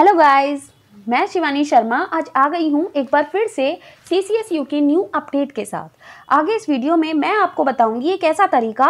hello guys मैं शिवानी शर्मा आज आ गई हूँ एक बार फिर से सी सी एस यू की न्यू अपडेट के साथ आगे इस वीडियो में मैं आपको बताऊँगी एक ऐसा तरीका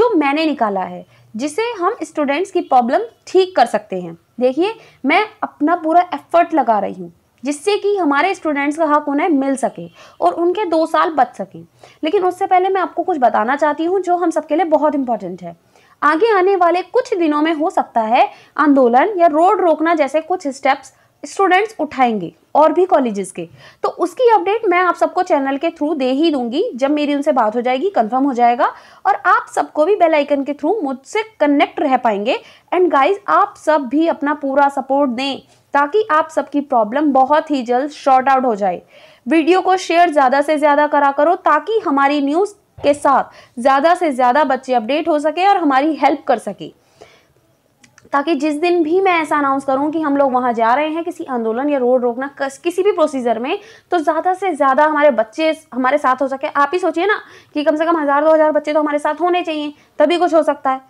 जो मैंने निकाला है जिसे हम स्टूडेंट्स की प्रॉब्लम ठीक कर सकते हैं देखिए मैं अपना पूरा एफर्ट लगा रही हूँ जिससे कि हमारे स्टूडेंट्स का हक उन्हें मिल सके और उनके दो साल बच सकें लेकिन उससे पहले मैं आपको कुछ बताना चाहती हूँ जो हम सबके लिए बहुत इंपॉर्टेंट है आगे आने वाले कुछ दिनों में हो सकता है आंदोलन या रोड रोकना जैसे कुछ स्टेप्स स्टूडेंट्स उठाएंगे और भी कॉलेजेस के तो उसकी अपडेट मैं आप सबको चैनल के थ्रू दे ही दूंगी जब मेरी उनसे बात हो जाएगी कंफर्म हो जाएगा और आप सबको भी बेल आइकन के थ्रू मुझसे कनेक्ट रह पाएंगे एंड गाइस आप सब भी अपना पूरा सपोर्ट दें ताकि आप सबकी प्रॉब्लम बहुत ही जल्द शॉर्ट आउट हो जाए वीडियो को शेयर ज़्यादा से ज़्यादा करा करो ताकि हमारी न्यूज़ के साथ ज़्यादा से ज़्यादा बच्चे अपडेट हो सके और हमारी हेल्प कर सके ताकि जिस दिन भी मैं ऐसा अनाउंस करूं कि हम लोग वहां जा रहे हैं किसी आंदोलन या रोड रोकना कस, किसी भी प्रोसीजर में तो ज़्यादा से ज़्यादा हमारे बच्चे हमारे साथ हो सके आप ही सोचिए ना कि कम से कम हज़ार दो हज़ार बच्चे तो हमारे साथ होने चाहिए तभी कुछ हो सकता है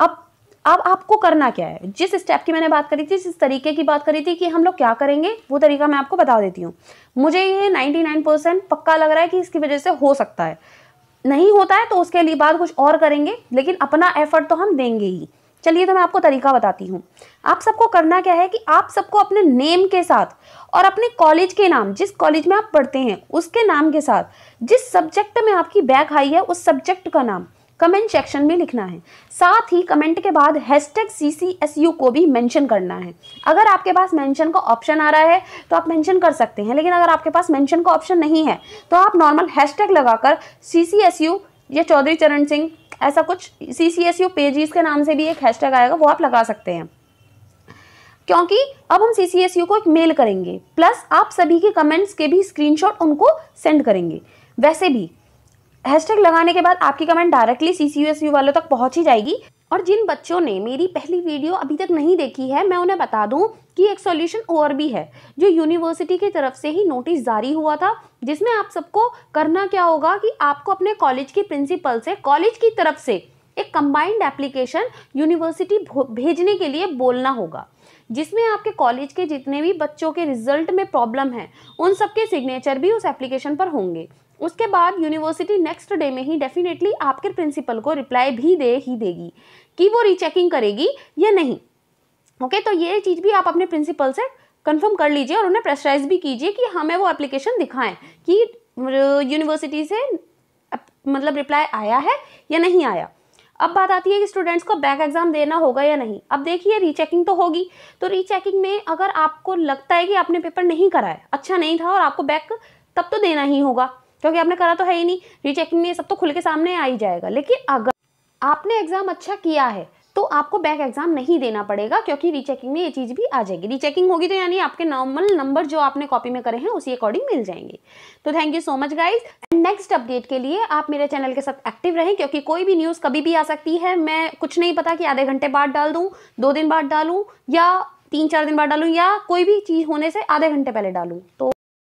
अब अब आपको करना क्या है जिस स्टेप की मैंने बात करी थी जिस तरीके की बात करी थी कि हम लोग क्या करेंगे वो तरीका मैं आपको बता देती हूँ मुझे ये नाइन्टी पक्का लग रहा है कि इसकी वजह से हो सकता है नहीं होता है तो उसके लिए बाद कुछ और करेंगे लेकिन अपना एफर्ट तो हम देंगे ही चलिए तो मैं आपको तरीका बताती हूँ आप सबको करना क्या है कि आप सबको अपने नेम के साथ और अपने कॉलेज के नाम जिस कॉलेज में आप पढ़ते हैं उसके नाम के साथ जिस सब्जेक्ट में आपकी बैक हाई है उस सब्जेक्ट का नाम कमेंट सेक्शन में लिखना है साथ ही कमेंट के बाद हैशटैग सीसीएसयू को भी मेंशन करना है अगर आपके पास मेंशन का ऑप्शन आ रहा है तो आप मेंशन कर सकते हैं लेकिन अगर आपके पास मेंशन का ऑप्शन नहीं है तो आप नॉर्मल हैशटैग लगाकर सीसीएसयू या चौधरी चरण सिंह ऐसा कुछ सी सी एस यू के नाम से भी एक हैशटैग आएगा वो आप लगा सकते हैं क्योंकि अब हम सी सी एस यू को एक मेल करेंगे प्लस आप सभी के कमेंट्स के भी स्क्रीनशॉट उनको सेंड करेंगे वैसे भी हैशटैग लगाने के बाद आपकी कमेंट डायरेक्टली सी सी वालों तक पहुंच ही जाएगी और जिन बच्चों ने मेरी पहली वीडियो अभी तक नहीं देखी है मैं उन्हें बता दूं कि एक सॉल्यूशन और भी है जो यूनिवर्सिटी की तरफ से ही नोटिस जारी हुआ था जिसमें आप सबको करना क्या होगा कि आपको अपने कॉलेज की प्रिंसिपल से कॉलेज की तरफ से एक कंबाइंड एप्लीकेशन यूनिवर्सिटी भेजने के लिए बोलना होगा जिसमें आपके कॉलेज के जितने भी बच्चों के रिजल्ट में प्रॉब्लम है उन सबके सिग्नेचर भी उस एप्लीकेशन पर होंगे उसके बाद यूनिवर्सिटी नेक्स्ट डे में ही डेफिनेटली आपके प्रिंसिपल को रिप्लाई भी दे ही देगी कि वो रीचेकिंग करेगी या नहीं ओके okay, तो ये चीज़ भी आप अपने प्रिंसिपल से कंफर्म कर लीजिए और उन्हें प्रेशराइज भी कीजिए कि हमें हाँ, वो एप्लीकेशन दिखाएं कि यूनिवर्सिटी से मतलब रिप्लाई आया है या नहीं आया अब बात आती है कि स्टूडेंट्स को बैक एग्जाम देना होगा या नहीं अब देखिए रीचेकिंग तो होगी तो रीचेकिंग में अगर आपको लगता है कि आपने पेपर नहीं कराया अच्छा नहीं था और आपको बैक तब तो देना ही होगा क्योंकि आपने करा तो है ही नहीं रीचेकिंग में सब तो खुल के सामने आ ही जाएगा लेकिन अगर आपने एग्ज़ाम अच्छा किया है तो आपको बैक एग्जाम नहीं देना पड़ेगा क्योंकि रीचेकिंग में ये चीज़ भी आ जाएगी रीचेकिंग होगी तो यानी आपके नॉर्मल नंबर जो आपने कॉपी में करे हैं उसी अकॉर्डिंग मिल जाएंगे तो thank you so much guys and next update के लिए आप मेरे चैनल के साथ एक्टिव रहें क्योंकि कोई भी न्यूज़ कभी भी आ सकती है मैं कुछ नहीं पता कि आधे घंटे बाद डाल दूँ दो दिन बाद डालूँ या तीन चार दिन बाद डालूँ या कोई भी चीज़ होने से आधे घंटे पहले डालूँ तो